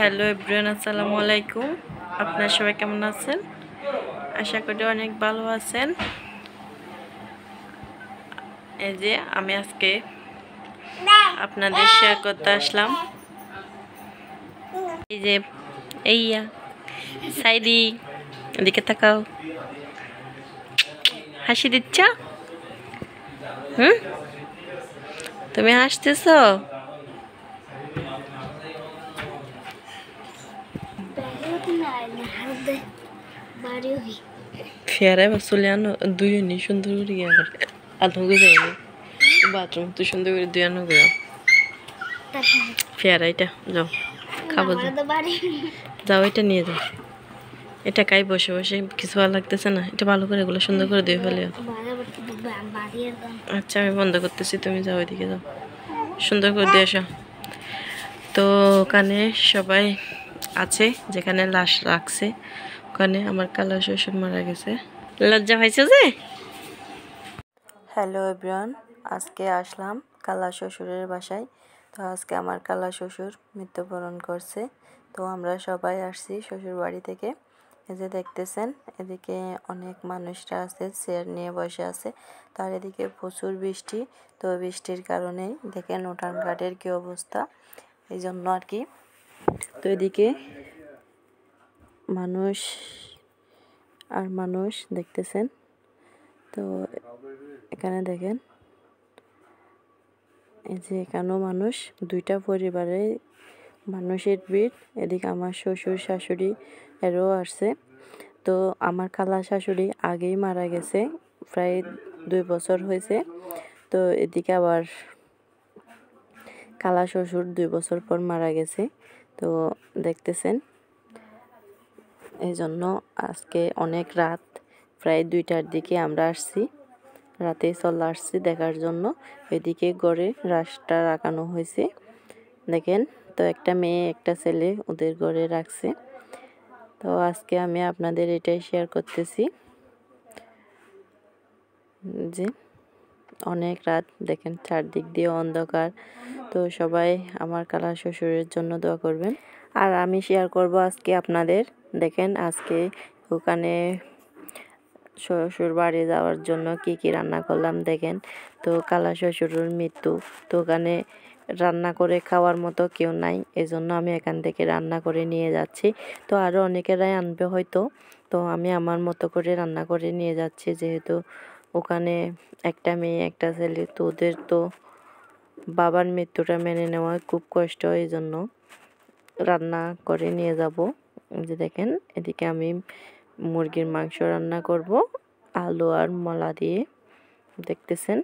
hello everyone আসসালামু আলাইকুম আপনার সবাই কেমন আছেন আশা করি অনেক ভালো আছেন এই যে আমি আজকে আপনাদের শেয়ার করতে আসলাম এই যে এইয়া সাইদি এদিকে তাকাও হাসি দিচ্ছ হুম তুমি হাসতেছ চলে আনো নি সুন্দর করে বাথরুম সুন্দর করে আনো এটা যাও খাবো যাও এটা নিয়ে যাও এটা কাই বসে বসে কিছু ভালো লাগতেছে না এটা ভালো করে এগুলো সুন্দর করে দিয়ে ফেলে আচ্ছা আমি বন্ধ করতেছি তুমি যাও ওইদিকে যাও সুন্দর করে দিয়ে আসো তো ওখানে সবাই আছে যেখানে লাশ রাখছে ওখানে আমার কালা শ্বশুর মারা গেছে লজ্জা পাইছে যে হ্যালো এভরিওয়ান আজকে আসলাম কালা শ্বশুরের বাসায় তো আজকে আমার কালা শ্বশুর মৃত্যুবরণ করছে তো আমরা সবাই আসছি শ্বশুর বাড়ি থেকে এই যে দেখতেছেন এদিকে অনেক মানুষরা আছে চেয়ার নিয়ে বসে আছে তার এদিকে প্রচুর বৃষ্টি তো বৃষ্টির কারণেই দেখেন ওটান ঘাটের কি অবস্থা এই জন্য আর কি তো এদিকে মানুষ আর মানুষ দেখতেছেন তো এখানে দেখেন এই যে এখানেও মানুষ দুইটা পরিবারে মানুষের ভিড় এদিকে আমার শ্বশুর শাশুড়ি এরও আসছে তো আমার খালা শাশুড়ি আগেই মারা গেছে প্রায় দুই বছর হয়েছে তো এদিকে আবার খালা শ্বশুর দুই বছর পর মারা গেছে তো দেখতেছেন এই জন্য আজকে অনেক রাত প্রায় দুইটার দিকে আমরা আসছি রাতে চলে আসছি দেখার জন্য এদিকে গড়ে রাসটা রাখানো হয়েছে দেখেন তো একটা মেয়ে একটা ছেলে ওদের গড়ে রাখছে তো আজকে আমি আপনাদের এটাই শেয়ার করতেছি যে অনেক রাত দেখেন চারদিক দিয়ে অন্ধকার তো সবাই আমার কালা শ্বশুরের জন্য দোয়া করবেন আর আমি শেয়ার করব আজকে আপনাদের দেখেন আজকে ওখানে শ্বশুর বাড়ি যাওয়ার জন্য কি কি রান্না করলাম দেখেন তো কালা শ্বশুরের মৃত্যু তো ওখানে রান্না করে খাওয়ার মতো কেউ নাই এজন্য আমি এখান থেকে রান্না করে নিয়ে যাচ্ছি তো আরও অনেকেরাই আনবে হয়তো তো আমি আমার মতো করে রান্না করে নিয়ে যাচ্ছি যেহেতু ওখানে একটা মেয়ে একটা ছেলে তো ওদের তো বাবার মৃত্যুটা মেনে নেওয়া খুব কষ্ট এই জন্য রান্না করে নিয়ে যাব যে দেখেন এদিকে আমি মুরগির মাংস রান্না করব আলু আর মলা দিয়ে দেখতেছেন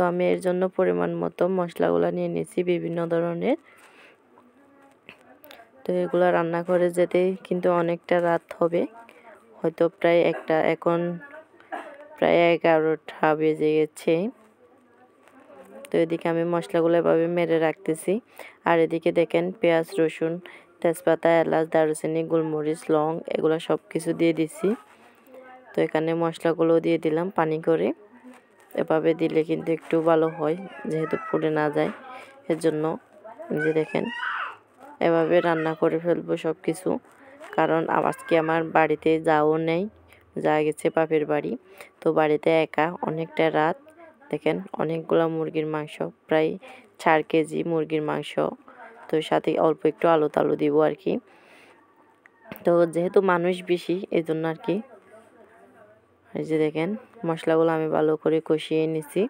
তো আমি এর জন্য পরিমাণ মতো মশলাগুলো নিয়ে নিয়েছি বিভিন্ন ধরনের তো এগুলো রান্না করে যেতে কিন্তু অনেকটা রাত হবে হয়তো প্রায় একটা এখন প্রায় এগারোটা বেজে গেছে তো এদিকে আমি মশলাগুলো এভাবে মেরে রাখতেছি আর এদিকে দেখেন পেঁয়াজ রসুন তেজপাতা এলাচ দারুচিনি গোলমরিচ লং এগুলো সব কিছু দিয়ে দিছি তো এখানে মশলাগুলো দিয়ে দিলাম পানি করে এভাবে দিলে কিন্তু একটু ভালো হয় যেহেতু পুড়ে না যায় এর জন্য যে দেখেন এভাবে রান্না করে ফেলবো সব কিছু কারণ আজকে আমার বাড়িতে যাও নেই যা গেছে বাপের বাড়ি তো বাড়িতে একা অনেকটা রাত দেখেন অনেকগুলো মুরগির মাংস প্রায় চার কেজি মুরগির মাংস তো সাথে অল্প একটু আলু তালু দিব আর কি তো যেহেতু মানুষ বেশি এই জন্য আর কি এই যে দেখেন মশলাগুলো আমি ভালো করে কষিয়ে নিছি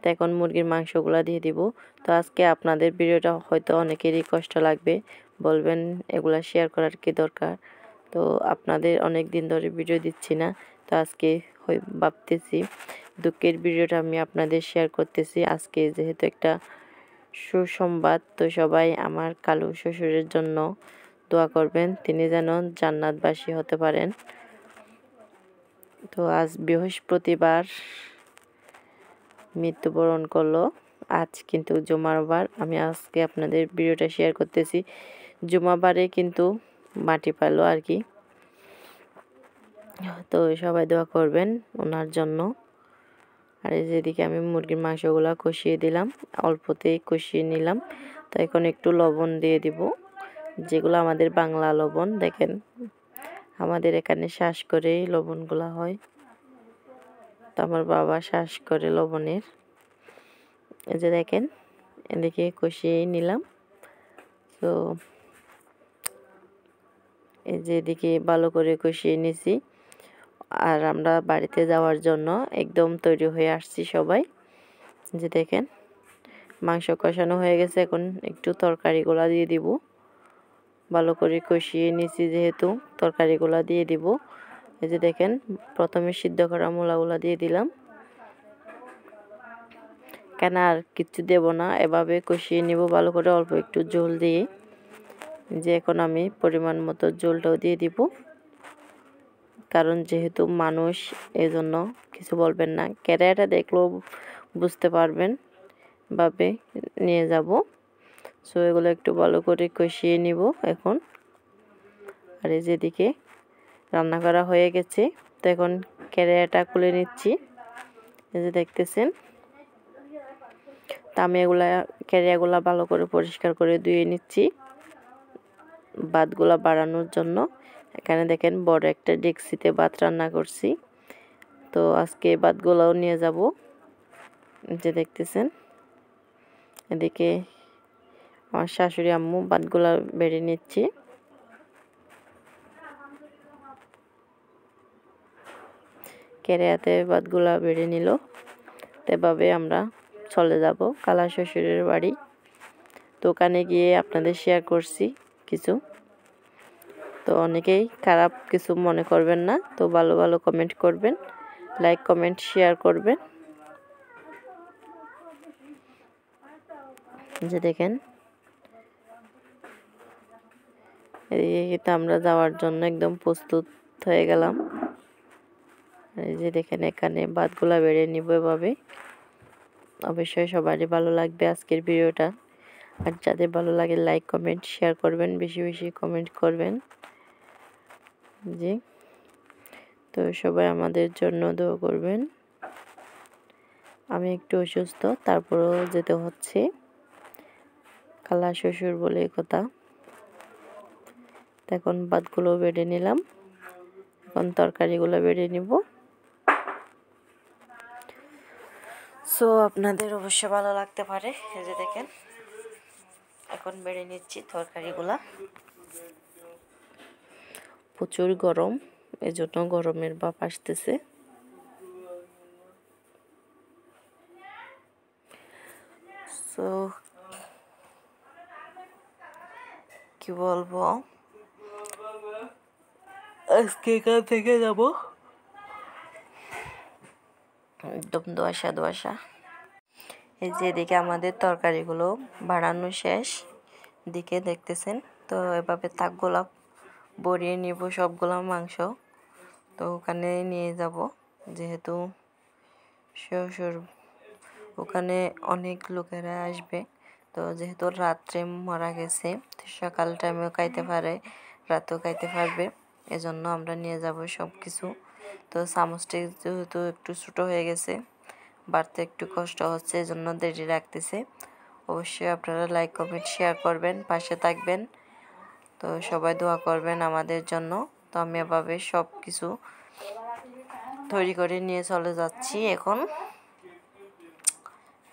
তো এখন মুরগির মাংসগুলো দিয়ে দিব তো আজকে আপনাদের ভিডিওটা হয়তো অনেকেরই কষ্ট লাগবে বলবেন এগুলা শেয়ার করার কি দরকার তো আপনাদের অনেক দিন ধরে ভিডিও দিচ্ছি না তো আজকে ভাবতেছি দুঃখের ভিডিওটা আমি আপনাদের শেয়ার করতেছি আজকে যেহেতু একটা সুসংবাদ তো সবাই আমার কালু শ্বশুরের জন্য দোয়া করবেন তিনি যেন জান্নাতবাসী হতে পারেন তো আজ বৃহস্পতিবার মৃত্যুবরণ করলো আজ কিন্তু জুমারবার আমি আজকে আপনাদের ভিডিওটা শেয়ার করতেছি জুমাবারে কিন্তু মাটি পাইলো আর কি তো সবাই দোয়া করবেন ওনার জন্য আর যেদিকে আমি মুরগির মাংসগুলো কষিয়ে দিলাম অল্পতেই কষিয়ে নিলাম তো এখন একটু লবণ দিয়ে দিব যেগুলো আমাদের বাংলা লবণ দেখেন আমাদের এখানে শ্বাস করে লবণগুলা হয় তো আমার বাবা শ্বাস করে লবণের এই যে দেখেন এদিকে কষিয়ে নিলাম তো এই যে এদিকে ভালো করে কষিয়ে নিছি আর আমরা বাড়িতে যাওয়ার জন্য একদম তৈরি হয়ে আসছি সবাই যে দেখেন মাংস কষানো হয়ে গেছে এখন একটু তরকারিগুলা দিয়ে দিব ভালো করে কষিয়ে নিচে যেহেতু তরকারিগুলো দিয়ে দিব এই যে দেখেন প্রথমে সিদ্ধ করা মূলাগুলো দিয়ে দিলাম কেন আর কিচ্ছু দেব না এভাবে কষিয়ে নিব ভালো করে অল্প একটু জল দিয়ে যে এখন আমি পরিমাণ মতো জলটাও দিয়ে দিব কারণ যেহেতু মানুষ এজন্য কিছু বলবেন না ক্যারেটা দেখলেও বুঝতে পারবেন ভাবে নিয়ে যাব সো এগুলো একটু ভালো করে কষিয়ে নিব এখন আর এই যেদিকে রান্না করা হয়ে গেছে তো এখন ক্যারেটা খুলে নিচ্ছি এই যে দেখতেছেন তা আমি এগুলা ক্যারিয়াগুলা ভালো করে পরিষ্কার করে ধুয়ে নিচ্ছি ভাতগুলা বাড়ানোর জন্য এখানে দেখেন বড় একটা ডেক্সিতে ভাত রান্না করছি তো আজকে ভাতগুলাও নিয়ে যাব যে দেখতেছেন এদিকে আমার শাশুড়ি আম্মু ভাতগুলো বেড়ে নিচ্ছি কেরিয়াতে ভাতগুলো বেড়ে নিল এভাবে আমরা চলে যাব কালা শ্বশুরের বাড়ি দোকানে গিয়ে আপনাদের শেয়ার করছি কিছু তো অনেকেই খারাপ কিছু মনে করবেন না তো ভালো ভালো কমেন্ট করবেন লাইক কমেন্ট শেয়ার করবেন যে দেখেন এই কিন্তু আমরা যাওয়ার জন্য একদম প্রস্তুত হয়ে গেলাম এই যে দেখেন এখানে বাদগুলা বেড়ে নিব এভাবে অবশ্যই সবারই ভালো লাগবে আজকের ভিডিওটা আর যাদের ভালো লাগে লাইক কমেন্ট শেয়ার করবেন বেশি বেশি কমেন্ট করবেন জি তো সবাই আমাদের জন্য দোয়া করবেন আমি একটু অসুস্থ তারপরেও যেতে হচ্ছে কালা শ্বশুর বলে কথা এখন ভাতগুলো বেড়ে নিলাম এখন তরকারিগুলো বেড়ে নিব সো আপনাদের অবশ্য ভালো লাগতে পারে এই যে দেখেন এখন বেড়ে নিচ্ছি তরকারিগুলা প্রচুর গরম এজন্য গরমের বাপ আসতেছে সো কি বলবো আজকে এখান থেকে যাব একদম দোয়াশা দোয়াশা এই যে এদিকে আমাদের তরকারিগুলো বাড়ানো শেষ দিকে দেখতেছেন তো এভাবে তাক গোলাপ বড়িয়ে নিব সবগুলো মাংস তো ওখানে নিয়ে যাব যেহেতু শ্বশুর ওখানে অনেক লোকেরা আসবে তো যেহেতু রাত্রে মারা গেছে সকাল টাইমেও খাইতে পারে রাতেও খাইতে পারবে এজন্য আমরা নিয়ে যাব সব কিছু তো চামচটি যেহেতু একটু ছোটো হয়ে গেছে বাড়তে একটু কষ্ট হচ্ছে এজন্য দেরি রাখতেছে অবশ্যই আপনারা লাইক কমেন্ট শেয়ার করবেন পাশে থাকবেন তো সবাই দোয়া করবেন আমাদের জন্য তো আমি এভাবে সব কিছু তৈরি করে নিয়ে চলে যাচ্ছি এখন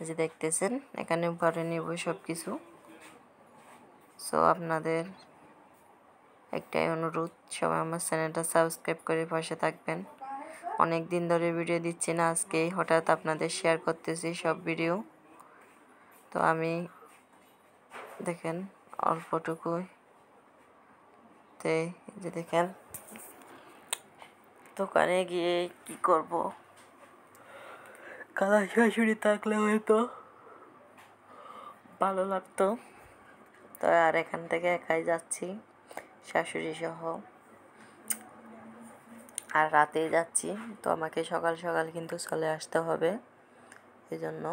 যে দেখতেছেন এখানে ভরে নিব সব কিছু সো আপনাদের একটাই অনুরোধ সবাই আমার চ্যানেলটা সাবস্ক্রাইব করে পাশে থাকবেন অনেক দিন ধরে ভিডিও দিচ্ছি না আজকে হঠাৎ আপনাদের শেয়ার করতেছি সব ভিডিও তো আমি দেখেন অল্পটুকুই তে যে দেখেন দোকানে গিয়ে কি করব কাদা শাশুড়ি থাকলে হয়তো ভালো লাগতো তো আর এখান থেকে একাই যাচ্ছি শাশুড়িসহ আর রাতেই যাচ্ছি তো আমাকে সকাল সকাল কিন্তু চলে আসতে হবে এজন্য